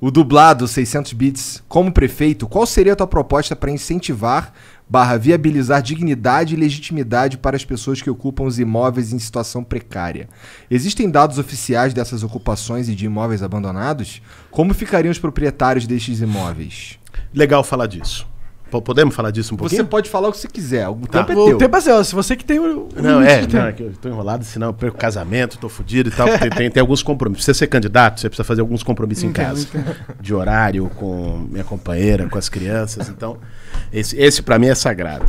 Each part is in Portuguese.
O dublado 600 bits, como prefeito, qual seria a tua proposta para incentivar barra viabilizar dignidade e legitimidade para as pessoas que ocupam os imóveis em situação precária. Existem dados oficiais dessas ocupações e de imóveis abandonados? Como ficariam os proprietários destes imóveis? Legal falar disso. Podemos falar disso um pouquinho? Você pode falar o que você quiser. O tá. tempo é teu. O tempo é seu. Se você que tem o. É, não, é. Não, é eu tô enrolado, senão eu perco casamento, tô fudido e tal. Tem, tem, tem, alguns compromissos. se você ser candidato, você precisa fazer alguns compromissos em casa. De horário, com minha companheira, com as crianças. Então, esse, esse para mim é sagrado.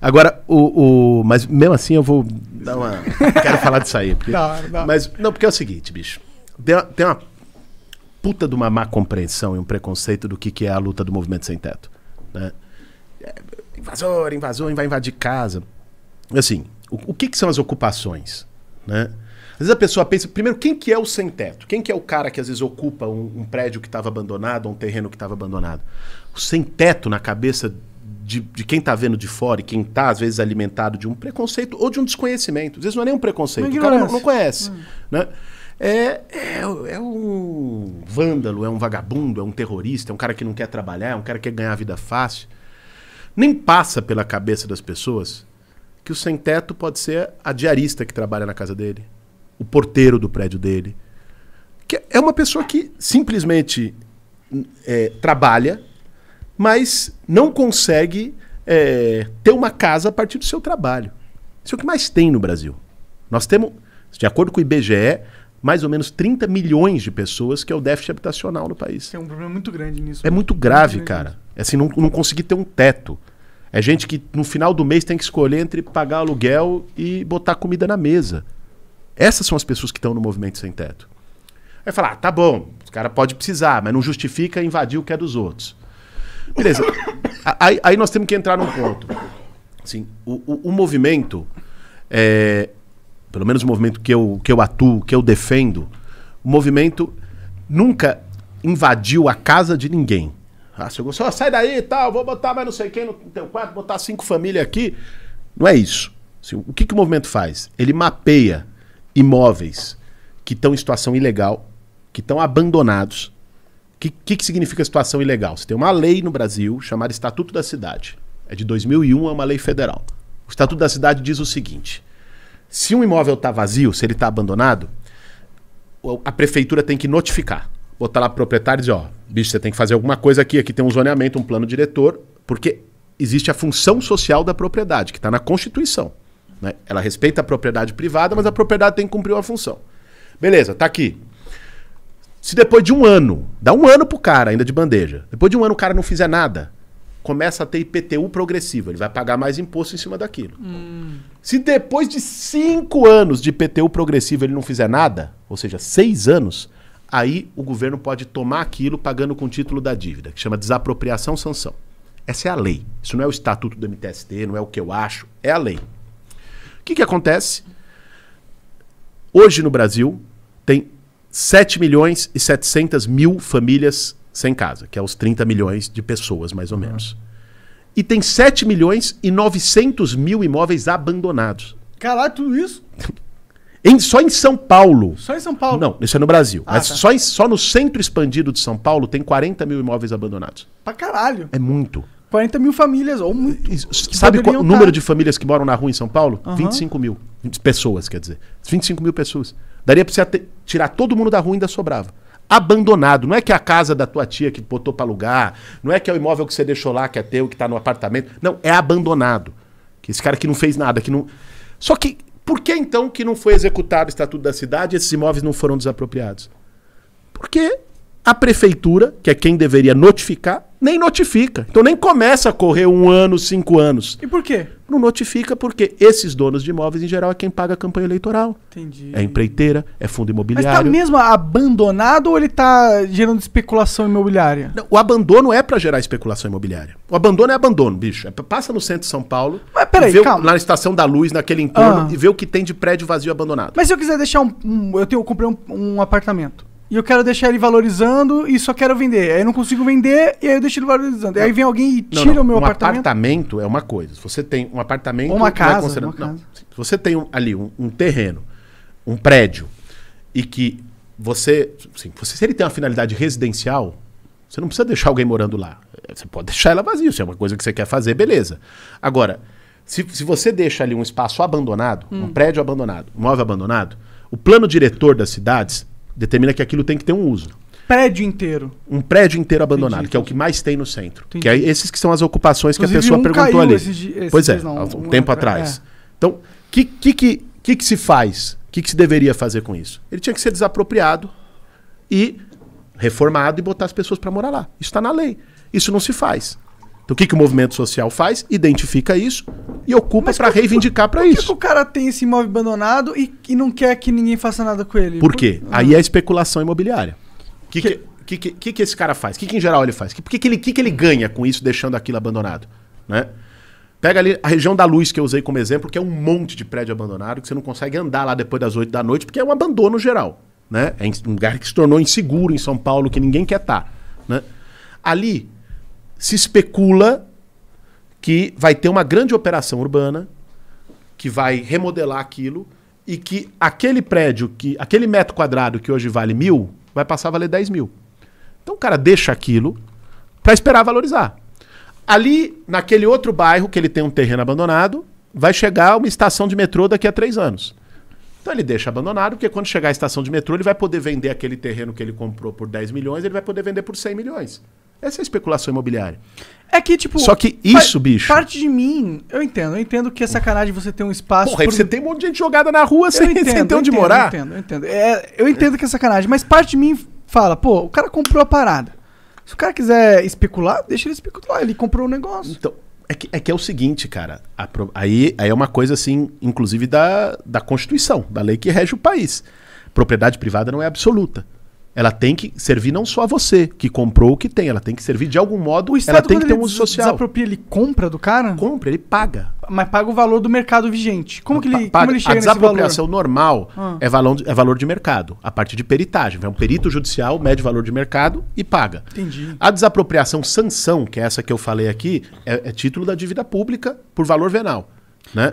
Agora, o, o. Mas mesmo assim eu vou dar uma. Quero falar disso aí. Porque... Não, não. Mas, não, porque é o seguinte, bicho. Tem uma, tem uma puta de uma má compreensão e um preconceito do que, que é a luta do movimento sem teto. Né? É, invasor, invasor, vai invadir casa. Assim, o, o que, que, são as ocupações? Né? Às vezes a pessoa pensa, primeiro, quem que é o sem-teto? Quem que é o cara que às vezes ocupa um, um prédio que estava abandonado, um terreno que estava abandonado? O sem-teto na cabeça de, de quem está vendo de fora e quem está às vezes, alimentado de um preconceito ou de um desconhecimento. Às vezes não é nem um preconceito, o cara não, não conhece. Hum. Né? É, é, é, um vândalo, é um vagabundo, é um terrorista, é um cara que não quer trabalhar, é um cara que quer ganhar a vida fácil nem passa pela cabeça das pessoas que o sem-teto pode ser a diarista que trabalha na casa dele, o porteiro do prédio dele. Que é uma pessoa que simplesmente hum, é, trabalha, mas não consegue é, ter uma casa a partir do seu trabalho. Isso é o que mais tem no Brasil. Nós temos, de acordo com o IBGE, mais ou menos 30 milhões de pessoas que é o déficit habitacional no país. É um problema muito grande nisso. É né? muito grave, muito cara. Assim, não, não ter um teto. É gente que no final do mês tem que escolher entre pagar aluguel e botar comida na mesa. Essas são as pessoas que estão no movimento sem teto. Aí falar, ah, tá bom, os cara pode precisar, mas não justifica invadir o que é dos outros. Beleza. aí, aí, nós temos que entrar num ponto. Assim, o, o, o movimento, é, pelo menos o movimento que eu, que eu atuo, que eu defendo, o movimento nunca invadiu a casa de ninguém. Ah, eu gostar, sai daí e tal, vou botar mais não sei quem no teu quarto, botar cinco famílias aqui. Não é isso. Assim, o que, que o movimento faz? Ele mapeia imóveis que estão em situação ilegal, que estão abandonados. O que, que, que significa situação ilegal? Você tem uma lei no Brasil chamada Estatuto da Cidade. É de 2001, é uma lei federal. O Estatuto da Cidade diz o seguinte: se um imóvel está vazio, se ele está abandonado, a prefeitura tem que notificar. Botar lá proprietários, proprietário e ó, bicho, você tem que fazer alguma coisa aqui, aqui tem um zoneamento, um plano diretor, porque existe a função social da propriedade, que está na Constituição. Né? Ela respeita a propriedade privada, mas a propriedade tem que cumprir uma função. Beleza, tá aqui. Se depois de um ano, dá um ano pro cara ainda de bandeja, depois de um ano o cara não fizer nada, começa a ter IPTU progressivo, ele vai pagar mais imposto em cima daquilo. Hum. Se depois de cinco anos de IPTU progressivo ele não fizer nada, ou seja, seis anos, aí o governo pode tomar aquilo pagando com o título da dívida, que chama desapropriação sanção. Essa é a lei. Isso não é o estatuto do MTST, não é o que eu acho, é a lei. O que, que acontece? Hoje no Brasil tem 7 milhões e 700 mil famílias sem casa, que é os 30 milhões de pessoas, mais ou menos. E tem 7 milhões e 900 mil imóveis abandonados. Caralho, tudo isso? Em, só em São Paulo. Só em São Paulo? Não, isso é no Brasil. Ah, mas tá. só, em, só no centro expandido de São Paulo tem 40 mil imóveis abandonados. Pra caralho. É muito. 40 mil famílias, ou muito. Sabe qual o número tá. de famílias que moram na rua em São Paulo? Uhum. 25 mil. Pessoas, quer dizer. 25 mil pessoas. Daria pra você tirar todo mundo da rua e ainda sobrava. Abandonado. Não é que é a casa da tua tia que botou pra alugar, não é que é o imóvel que você deixou lá, que é teu, que tá no apartamento. Não, é abandonado. Esse cara que não fez nada, que não. Só que por que então que não foi executado o Estatuto da Cidade e esses imóveis não foram desapropriados? Porque a prefeitura, que é quem deveria notificar, nem notifica. Então nem começa a correr um ano, cinco anos. E por quê? Não notifica porque esses donos de imóveis, em geral, é quem paga a campanha eleitoral. Entendi. É empreiteira, é fundo tá imobiliário. Mas está mesmo abandonado ou ele está gerando especulação imobiliária? Não, o abandono é para gerar especulação imobiliária. O abandono é abandono, bicho. É, passa no centro de São Paulo, Mas, peraí, vê o, na Estação da Luz, naquele entorno, ah. e vê o que tem de prédio vazio abandonado. Mas se eu quiser deixar um... um eu, tenho, eu comprei um, um apartamento e eu quero deixar ele valorizando e só quero vender. Aí eu não consigo vender e aí eu deixo ele valorizando. Não. Aí vem alguém e tira não, não. o meu um apartamento. Um apartamento é uma coisa. Se você tem um apartamento. Ou uma casa. É uma casa. Se você tem um, ali um, um, terreno, um prédio, e que você, assim, você. Se ele tem uma finalidade residencial, você não precisa deixar alguém morando lá. Você pode deixar ela vazia. Se é uma coisa que você quer fazer, beleza. Agora, se, se você deixa ali um espaço abandonado, hum. um prédio abandonado, um móvel abandonado, o plano diretor das cidades determina que aquilo tem que ter um uso. Prédio inteiro. Um prédio inteiro abandonado, entendi, que é o que mais tem no centro. Entendi. Que é esses que são as ocupações Inclusive, que a pessoa um perguntou ali. Esses, esses pois é, não, um, tempo é, atrás. É. Então, o que, que, que, que, que se faz? O que, que se deveria fazer com isso? Ele tinha que ser desapropriado e reformado e botar as pessoas para morar lá. Isso está na lei. Isso não se faz. Então o que, que o movimento social faz? Identifica isso e ocupa para reivindicar para isso. Por que o cara tem esse imóvel abandonado e, e, não quer que ninguém faça nada com ele? Por quê? Por... Ah. Aí é a especulação imobiliária. O que que... Que, que, que, que, esse cara faz? O que, que em geral ele faz? O que, que, ele, que, que ele ganha com isso deixando aquilo abandonado? Né? Pega ali a região da luz que eu usei como exemplo, que é um monte de prédio abandonado, que você não consegue andar lá depois das 8 da noite, porque é um abandono geral. Né? É um lugar que se tornou inseguro em São Paulo, que ninguém quer estar. Tá, né? Ali, se especula que vai ter uma grande operação urbana que vai remodelar aquilo e que aquele prédio, que aquele metro quadrado que hoje vale mil, vai passar a valer 10 mil. Então o cara deixa aquilo para esperar valorizar. Ali, naquele outro bairro que ele tem um terreno abandonado, vai chegar uma estação de metrô daqui a três anos. Então ele deixa abandonado, porque quando chegar a estação de metrô, ele vai poder vender aquele terreno que ele comprou por 10 milhões, ele vai poder vender por 100 milhões. Essa é a especulação imobiliária. É que, tipo. Só que isso, bicho. Parte de mim, eu entendo. Eu entendo que é sacanagem você ter um espaço. Porra, pro... você tem um monte de gente jogada na rua eu sem, entendo, sem ter onde entendo, morar. Eu entendo, eu entendo. É, eu entendo que é sacanagem, mas parte de mim fala, pô, o cara comprou a parada. Se o cara quiser especular, deixa ele especular. Ele comprou o um negócio. Então, é que, é que é o seguinte, cara. A, aí, aí é uma coisa, assim, inclusive da, da Constituição, da lei que rege o país. Propriedade privada não é absoluta ela tem que servir não só a você que comprou o que tem, ela tem que servir de algum modo, o Estado, ela tem que ter um uso social. Desapropria, ele compra do cara? Compra, ele paga. Mas paga o valor do mercado vigente. Como que ele, paga. como ele chega a desapropriação valor? normal ah. é, valor de, é valor de mercado, a parte de peritagem. É um perito judicial mede valor de mercado e paga. Entendi. A desapropriação sanção, que é essa que eu falei aqui, é, é título da dívida pública por valor venal. Né?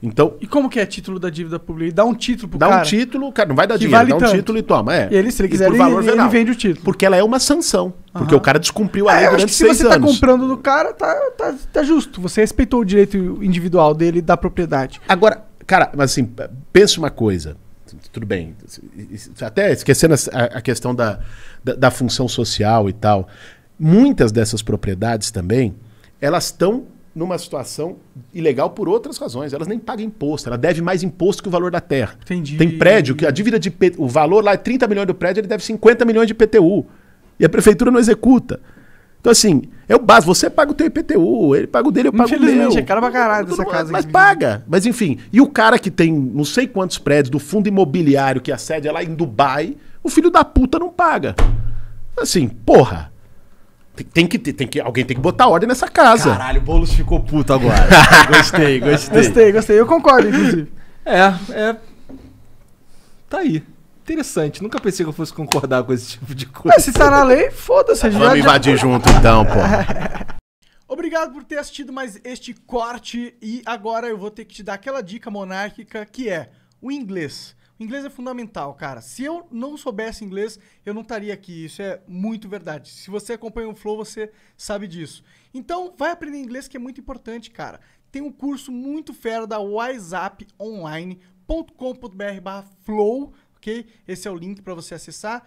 Então, e como que é título da dívida pública? Dá um título pro dá cara. Dá um título, cara, não vai dar dinheiro, vale dá um tanto. título e toma. É. E ele, se ele quiser, ele, valor ele, vende o título. Porque ela é uma sanção. Uhum. Porque o cara descumpriu a é, lei é, durante seis anos. Se você está comprando do cara, tá, tá, tá justo. Você respeitou o direito individual dele da propriedade. Agora, cara, mas assim, pensa uma coisa. Tudo bem. Até esquecendo a, a questão da, da, da função social e tal. Muitas dessas propriedades também, elas estão numa situação ilegal por outras razões. Elas nem pagam imposto, ela deve mais imposto que o valor da terra. Entendi. Tem prédio que a dívida de o valor lá é 30 milhões do prédio, ele deve 50 milhões de IPTU. E a prefeitura não executa. Então, assim, é o básico. Você paga o teu IPTU, ele paga o dele, eu pago o meu. é caro pra caralho dessa casa. Mas paga. Mas, enfim. E o cara que tem não sei quantos prédios do fundo imobiliário que a sede é lá em Dubai, o filho da puta não paga. Assim, porra. Tem que ter, tem que, alguém tem que botar ordem nessa casa. Caralho, o Boulos ficou puto agora. gostei, gostei. Gostei, gostei. Eu concordo, inclusive. É, é. Tá aí. Interessante. Nunca pensei que eu fosse concordar com esse tipo de coisa. Mas se tá na lei, foda-se. Vamos já... invadir junto então, pô. Obrigado por ter assistido mais este corte. E agora eu vou ter que te dar aquela dica monárquica que é o inglês inglês é fundamental, cara. Se eu não soubesse inglês, eu não estaria aqui. Isso é muito verdade. Se você acompanha o Flow, você sabe disso. Então, vai aprender inglês que é muito importante, cara. Tem um curso muito fera da wiseuponline.com.br/flow, ok? Esse é o link para você acessar.